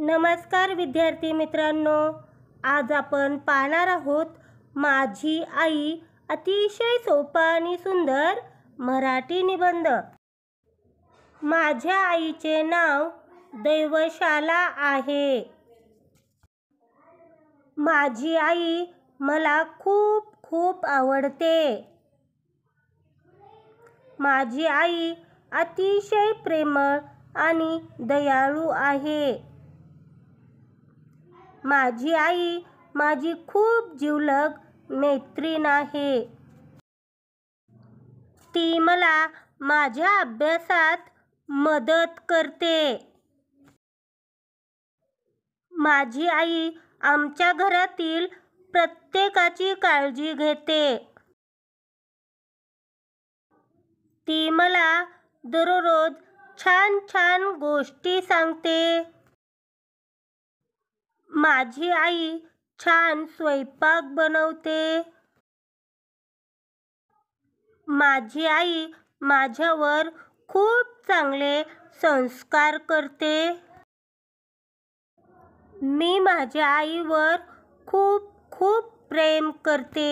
नमस्कार विद्यार्थी मित्रांनो आज आपण पाहणार आहोत माझी आई अतिशय सोपा आणि सुंदर मराठी निबंध माझ्या आईचे नाव दैवशाला आहे माझी आई मला खूप खूप आवडते माझी आई अतिशय प्रेमळ आणि दयाळू आहे माझी आई माझी खूप जिवलग मैत्रीण आहे ती मला माझ्या अभ्यासात मदत करते माझी आई आमच्या घरातील प्रत्येकाची काळजी घेते ती मला दररोज छान छान गोष्टी सांगते माझी आई छान स्वयंपाक बनवते माझी आई माझ्यावर खूप चांगले संस्कार करते मी माझ्या आईवर खूप खूप प्रेम करते